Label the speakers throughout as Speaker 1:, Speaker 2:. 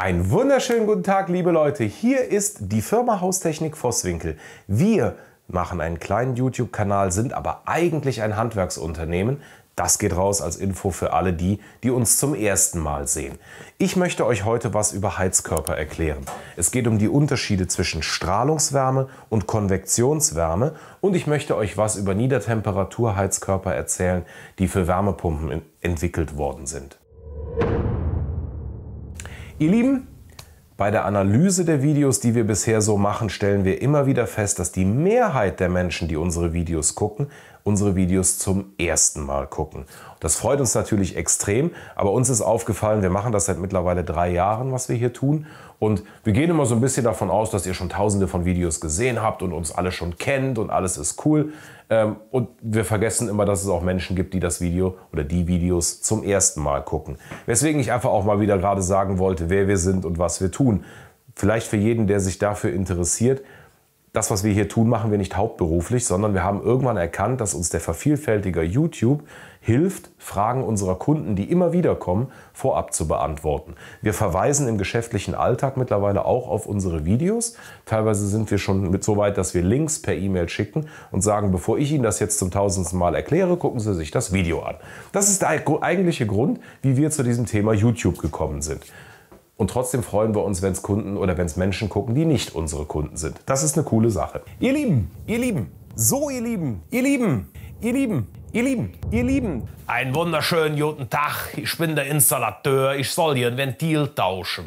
Speaker 1: Einen wunderschönen guten Tag, liebe Leute. Hier ist die Firma Haustechnik Vosswinkel. Wir machen einen kleinen YouTube-Kanal, sind aber eigentlich ein Handwerksunternehmen. Das geht raus als Info für alle die, die uns zum ersten Mal sehen. Ich möchte euch heute was über Heizkörper erklären. Es geht um die Unterschiede zwischen Strahlungswärme und Konvektionswärme und ich möchte euch was über Niedertemperaturheizkörper erzählen, die für Wärmepumpen entwickelt worden sind. Ihr Lieben, bei der Analyse der Videos, die wir bisher so machen, stellen wir immer wieder fest, dass die Mehrheit der Menschen, die unsere Videos gucken, unsere Videos zum ersten Mal gucken. Das freut uns natürlich extrem, aber uns ist aufgefallen, wir machen das seit mittlerweile drei Jahren, was wir hier tun. Und wir gehen immer so ein bisschen davon aus, dass ihr schon tausende von Videos gesehen habt und uns alle schon kennt und alles ist cool. Ähm, und wir vergessen immer, dass es auch Menschen gibt, die das Video oder die Videos zum ersten Mal gucken. Weswegen ich einfach auch mal wieder gerade sagen wollte, wer wir sind und was wir tun. Vielleicht für jeden, der sich dafür interessiert, das, was wir hier tun, machen wir nicht hauptberuflich, sondern wir haben irgendwann erkannt, dass uns der Vervielfältiger YouTube hilft, Fragen unserer Kunden, die immer wieder kommen, vorab zu beantworten. Wir verweisen im geschäftlichen Alltag mittlerweile auch auf unsere Videos. Teilweise sind wir schon mit so weit, dass wir Links per E-Mail schicken und sagen, bevor ich Ihnen das jetzt zum tausendsten Mal erkläre, gucken Sie sich das Video an. Das ist der eigentliche Grund, wie wir zu diesem Thema YouTube gekommen sind. Und trotzdem freuen wir uns, wenn es Kunden oder wenn es Menschen gucken, die nicht unsere Kunden sind. Das ist eine coole Sache. Ihr Lieben, ihr Lieben, so ihr Lieben, ihr Lieben, ihr Lieben, Ihr Lieben, ihr Lieben, einen wunderschönen guten Tag. Ich bin der Installateur. Ich soll hier ein Ventil tauschen.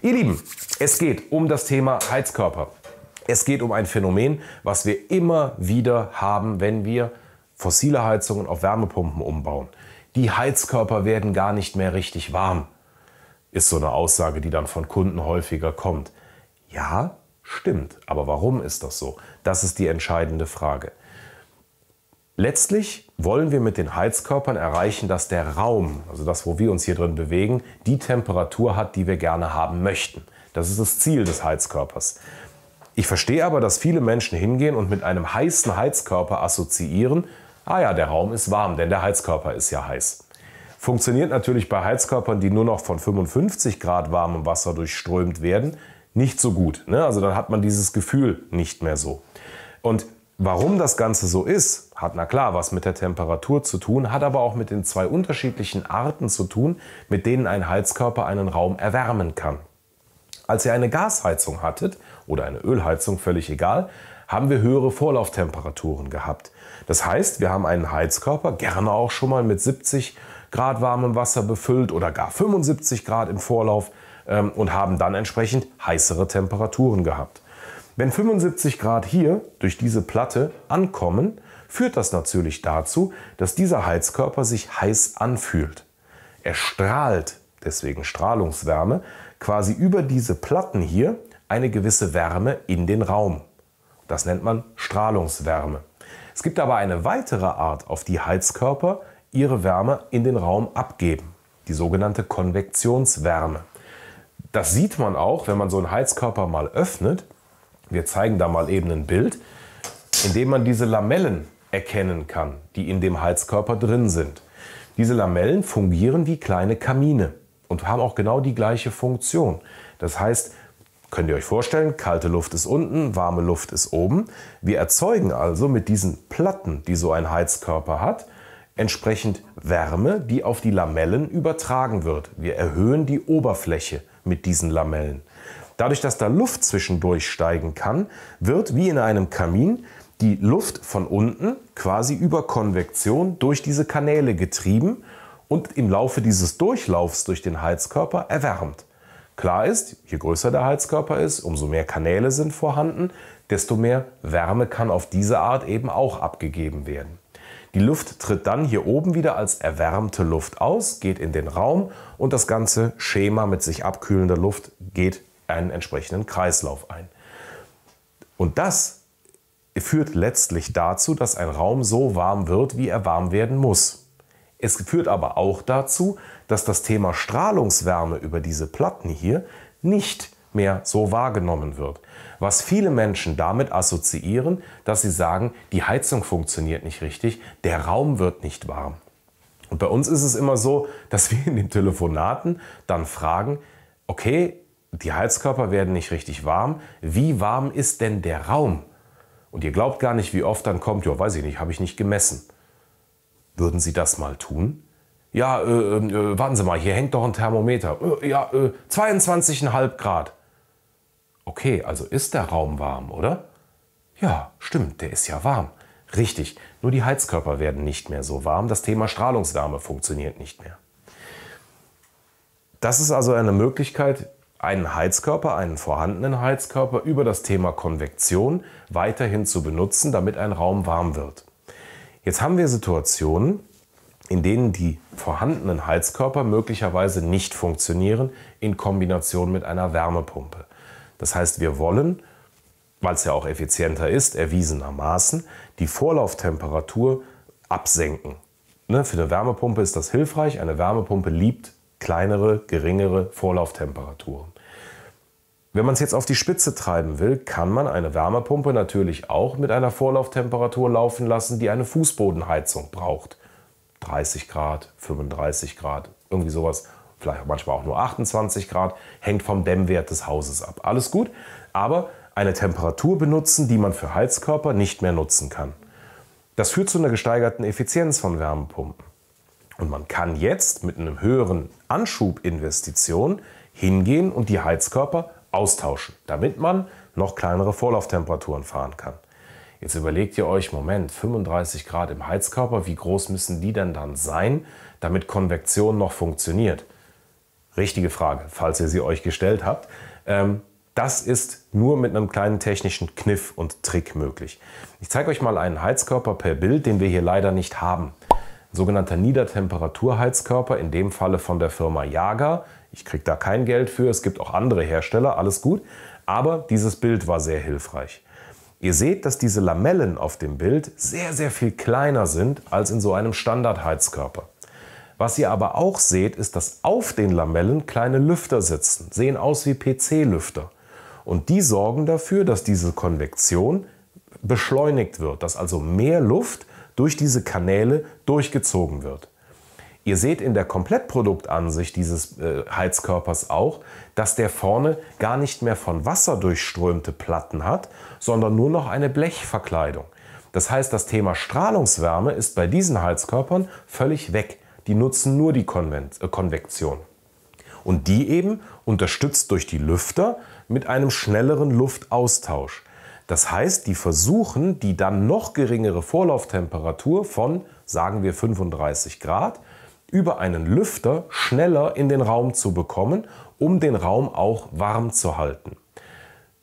Speaker 1: Ihr Lieben, es geht um das Thema Heizkörper. Es geht um ein Phänomen, was wir immer wieder haben, wenn wir fossile Heizungen auf Wärmepumpen umbauen. Die Heizkörper werden gar nicht mehr richtig warm ist so eine Aussage, die dann von Kunden häufiger kommt. Ja, stimmt, aber warum ist das so? Das ist die entscheidende Frage. Letztlich wollen wir mit den Heizkörpern erreichen, dass der Raum, also das, wo wir uns hier drin bewegen, die Temperatur hat, die wir gerne haben möchten. Das ist das Ziel des Heizkörpers. Ich verstehe aber, dass viele Menschen hingehen und mit einem heißen Heizkörper assoziieren, ah ja, der Raum ist warm, denn der Heizkörper ist ja heiß. Funktioniert natürlich bei Heizkörpern, die nur noch von 55 Grad warmem Wasser durchströmt werden, nicht so gut. Ne? Also dann hat man dieses Gefühl nicht mehr so. Und warum das Ganze so ist, hat na klar was mit der Temperatur zu tun, hat aber auch mit den zwei unterschiedlichen Arten zu tun, mit denen ein Heizkörper einen Raum erwärmen kann. Als ihr eine Gasheizung hattet oder eine Ölheizung, völlig egal, haben wir höhere Vorlauftemperaturen gehabt. Das heißt, wir haben einen Heizkörper gerne auch schon mal mit 70 Grad. Grad warmem Wasser befüllt oder gar 75 Grad im Vorlauf ähm, und haben dann entsprechend heißere Temperaturen gehabt. Wenn 75 Grad hier durch diese Platte ankommen, führt das natürlich dazu, dass dieser Heizkörper sich heiß anfühlt. Er strahlt, deswegen Strahlungswärme, quasi über diese Platten hier eine gewisse Wärme in den Raum. Das nennt man Strahlungswärme. Es gibt aber eine weitere Art, auf die Heizkörper ihre Wärme in den Raum abgeben. Die sogenannte Konvektionswärme. Das sieht man auch, wenn man so einen Heizkörper mal öffnet. Wir zeigen da mal eben ein Bild, in dem man diese Lamellen erkennen kann, die in dem Heizkörper drin sind. Diese Lamellen fungieren wie kleine Kamine und haben auch genau die gleiche Funktion. Das heißt, könnt ihr euch vorstellen, kalte Luft ist unten, warme Luft ist oben. Wir erzeugen also mit diesen Platten, die so ein Heizkörper hat, entsprechend Wärme, die auf die Lamellen übertragen wird. Wir erhöhen die Oberfläche mit diesen Lamellen. Dadurch, dass da Luft zwischendurch steigen kann, wird wie in einem Kamin die Luft von unten quasi über Konvektion durch diese Kanäle getrieben und im Laufe dieses Durchlaufs durch den Heizkörper erwärmt. Klar ist, je größer der Heizkörper ist, umso mehr Kanäle sind vorhanden, desto mehr Wärme kann auf diese Art eben auch abgegeben werden. Die Luft tritt dann hier oben wieder als erwärmte Luft aus, geht in den Raum und das ganze Schema mit sich abkühlender Luft geht einen entsprechenden Kreislauf ein. Und das führt letztlich dazu, dass ein Raum so warm wird, wie er warm werden muss. Es führt aber auch dazu, dass das Thema Strahlungswärme über diese Platten hier nicht mehr so wahrgenommen wird. Was viele Menschen damit assoziieren, dass sie sagen, die Heizung funktioniert nicht richtig, der Raum wird nicht warm. Und bei uns ist es immer so, dass wir in den Telefonaten dann fragen, okay, die Heizkörper werden nicht richtig warm, wie warm ist denn der Raum? Und ihr glaubt gar nicht, wie oft dann kommt, ja, weiß ich nicht, habe ich nicht gemessen. Würden Sie das mal tun? Ja, äh, äh, warten Sie mal, hier hängt doch ein Thermometer. Äh, ja, 22,5 äh, Grad. Okay, also ist der Raum warm, oder? Ja, stimmt, der ist ja warm. Richtig, nur die Heizkörper werden nicht mehr so warm. Das Thema Strahlungswärme funktioniert nicht mehr. Das ist also eine Möglichkeit, einen Heizkörper, einen vorhandenen Heizkörper über das Thema Konvektion weiterhin zu benutzen, damit ein Raum warm wird. Jetzt haben wir Situationen, in denen die vorhandenen Heizkörper möglicherweise nicht funktionieren in Kombination mit einer Wärmepumpe. Das heißt, wir wollen, weil es ja auch effizienter ist, erwiesenermaßen, die Vorlauftemperatur absenken. Ne, für eine Wärmepumpe ist das hilfreich. Eine Wärmepumpe liebt kleinere, geringere Vorlauftemperaturen. Wenn man es jetzt auf die Spitze treiben will, kann man eine Wärmepumpe natürlich auch mit einer Vorlauftemperatur laufen lassen, die eine Fußbodenheizung braucht. 30 Grad, 35 Grad, irgendwie sowas vielleicht manchmal auch nur 28 Grad, hängt vom Dämmwert des Hauses ab. Alles gut, aber eine Temperatur benutzen, die man für Heizkörper nicht mehr nutzen kann. Das führt zu einer gesteigerten Effizienz von Wärmepumpen. Und man kann jetzt mit einem höheren Anschubinvestition hingehen und die Heizkörper austauschen, damit man noch kleinere Vorlauftemperaturen fahren kann. Jetzt überlegt ihr euch, Moment, 35 Grad im Heizkörper, wie groß müssen die denn dann sein, damit Konvektion noch funktioniert? richtige Frage, falls ihr sie euch gestellt habt. Ähm, das ist nur mit einem kleinen technischen Kniff und Trick möglich. Ich zeige euch mal einen Heizkörper per Bild, den wir hier leider nicht haben. Ein sogenannter Niedertemperaturheizkörper, in dem Falle von der Firma Jager. Ich kriege da kein Geld für, es gibt auch andere Hersteller, alles gut. Aber dieses Bild war sehr hilfreich. Ihr seht, dass diese Lamellen auf dem Bild sehr, sehr viel kleiner sind als in so einem Standardheizkörper. Was ihr aber auch seht, ist, dass auf den Lamellen kleine Lüfter sitzen, sehen aus wie PC-Lüfter. Und die sorgen dafür, dass diese Konvektion beschleunigt wird, dass also mehr Luft durch diese Kanäle durchgezogen wird. Ihr seht in der Komplettproduktansicht dieses äh, Heizkörpers auch, dass der vorne gar nicht mehr von Wasser durchströmte Platten hat, sondern nur noch eine Blechverkleidung. Das heißt, das Thema Strahlungswärme ist bei diesen Heizkörpern völlig weg die nutzen nur die Konven äh, Konvektion. Und die eben unterstützt durch die Lüfter mit einem schnelleren Luftaustausch. Das heißt, die versuchen, die dann noch geringere Vorlauftemperatur von, sagen wir, 35 Grad über einen Lüfter schneller in den Raum zu bekommen, um den Raum auch warm zu halten.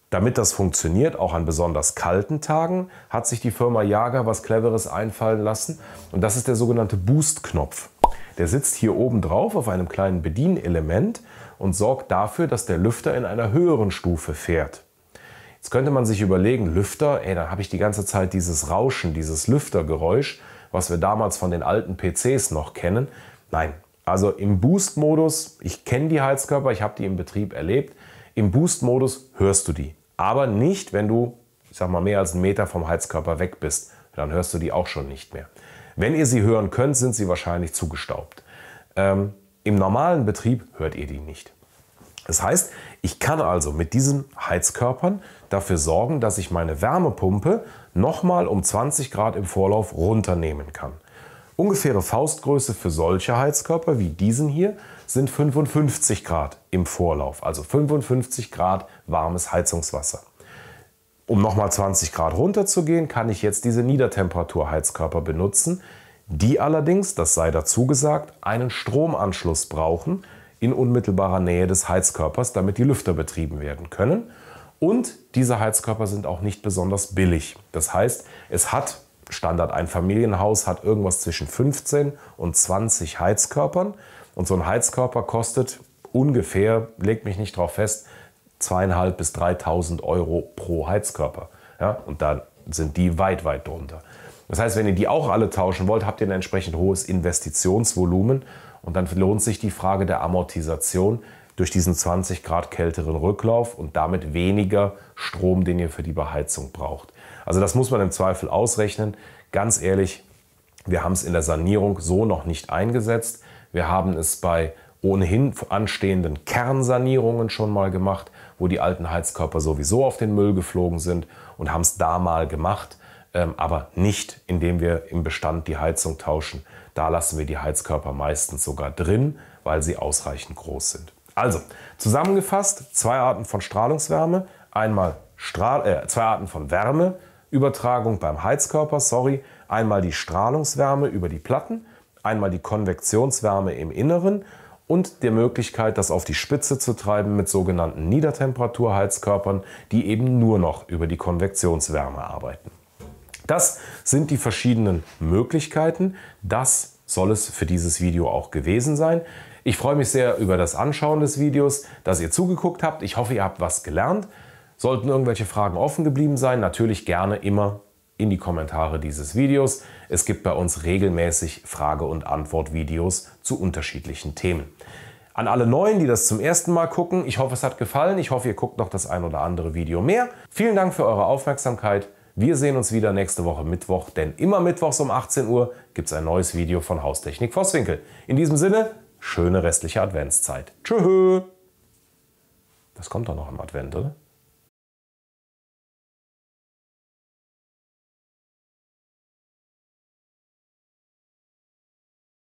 Speaker 1: Damit das funktioniert, auch an besonders kalten Tagen, hat sich die Firma Jager was Cleveres einfallen lassen und das ist der sogenannte Boost-Knopf. Der sitzt hier oben drauf auf einem kleinen Bedienelement und sorgt dafür, dass der Lüfter in einer höheren Stufe fährt. Jetzt könnte man sich überlegen, Lüfter, ey, dann habe ich die ganze Zeit dieses Rauschen, dieses Lüftergeräusch, was wir damals von den alten PCs noch kennen. Nein, also im Boost-Modus, ich kenne die Heizkörper, ich habe die im Betrieb erlebt, im Boost-Modus hörst du die. Aber nicht, wenn du, ich sag mal, mehr als einen Meter vom Heizkörper weg bist. Dann hörst du die auch schon nicht mehr. Wenn ihr sie hören könnt, sind sie wahrscheinlich zugestaubt. Ähm, Im normalen Betrieb hört ihr die nicht. Das heißt, ich kann also mit diesen Heizkörpern dafür sorgen, dass ich meine Wärmepumpe nochmal um 20 Grad im Vorlauf runternehmen kann. Ungefähre Faustgröße für solche Heizkörper wie diesen hier sind 55 Grad im Vorlauf, also 55 Grad warmes Heizungswasser. Um nochmal 20 Grad runterzugehen, kann ich jetzt diese Niedertemperaturheizkörper benutzen, die allerdings, das sei dazu gesagt, einen Stromanschluss brauchen in unmittelbarer Nähe des Heizkörpers, damit die Lüfter betrieben werden können. Und diese Heizkörper sind auch nicht besonders billig. Das heißt, es hat Standard ein Familienhaus hat irgendwas zwischen 15 und 20 Heizkörpern und so ein Heizkörper kostet ungefähr, legt mich nicht drauf fest, zweieinhalb bis 3.000 Euro pro Heizkörper. Ja? Und da sind die weit, weit drunter. Das heißt, wenn ihr die auch alle tauschen wollt, habt ihr ein entsprechend hohes Investitionsvolumen und dann lohnt sich die Frage der Amortisation durch diesen 20 Grad kälteren Rücklauf und damit weniger Strom, den ihr für die Beheizung braucht. Also das muss man im Zweifel ausrechnen. Ganz ehrlich, wir haben es in der Sanierung so noch nicht eingesetzt. Wir haben es bei ohnehin anstehenden Kernsanierungen schon mal gemacht, wo die alten Heizkörper sowieso auf den Müll geflogen sind und haben es da mal gemacht, ähm, aber nicht indem wir im Bestand die Heizung tauschen. Da lassen wir die Heizkörper meistens sogar drin, weil sie ausreichend groß sind. Also, zusammengefasst, zwei Arten von Strahlungswärme, einmal Strahl äh, zwei Arten von Wärmeübertragung beim Heizkörper, sorry, einmal die Strahlungswärme über die Platten, einmal die Konvektionswärme im Inneren und der Möglichkeit, das auf die Spitze zu treiben mit sogenannten Niedertemperaturheizkörpern, die eben nur noch über die Konvektionswärme arbeiten. Das sind die verschiedenen Möglichkeiten. Das soll es für dieses Video auch gewesen sein. Ich freue mich sehr über das Anschauen des Videos, dass ihr zugeguckt habt. Ich hoffe, ihr habt was gelernt. Sollten irgendwelche Fragen offen geblieben sein, natürlich gerne immer in die Kommentare dieses Videos. Es gibt bei uns regelmäßig Frage- und Antwort-Videos zu unterschiedlichen Themen. An alle Neuen, die das zum ersten Mal gucken, ich hoffe, es hat gefallen. Ich hoffe, ihr guckt noch das ein oder andere Video mehr. Vielen Dank für eure Aufmerksamkeit. Wir sehen uns wieder nächste Woche Mittwoch, denn immer Mittwochs um 18 Uhr gibt es ein neues Video von Haustechnik Vosswinkel. In diesem Sinne, schöne restliche Adventszeit. Tschö! Das kommt doch noch im Advent, oder?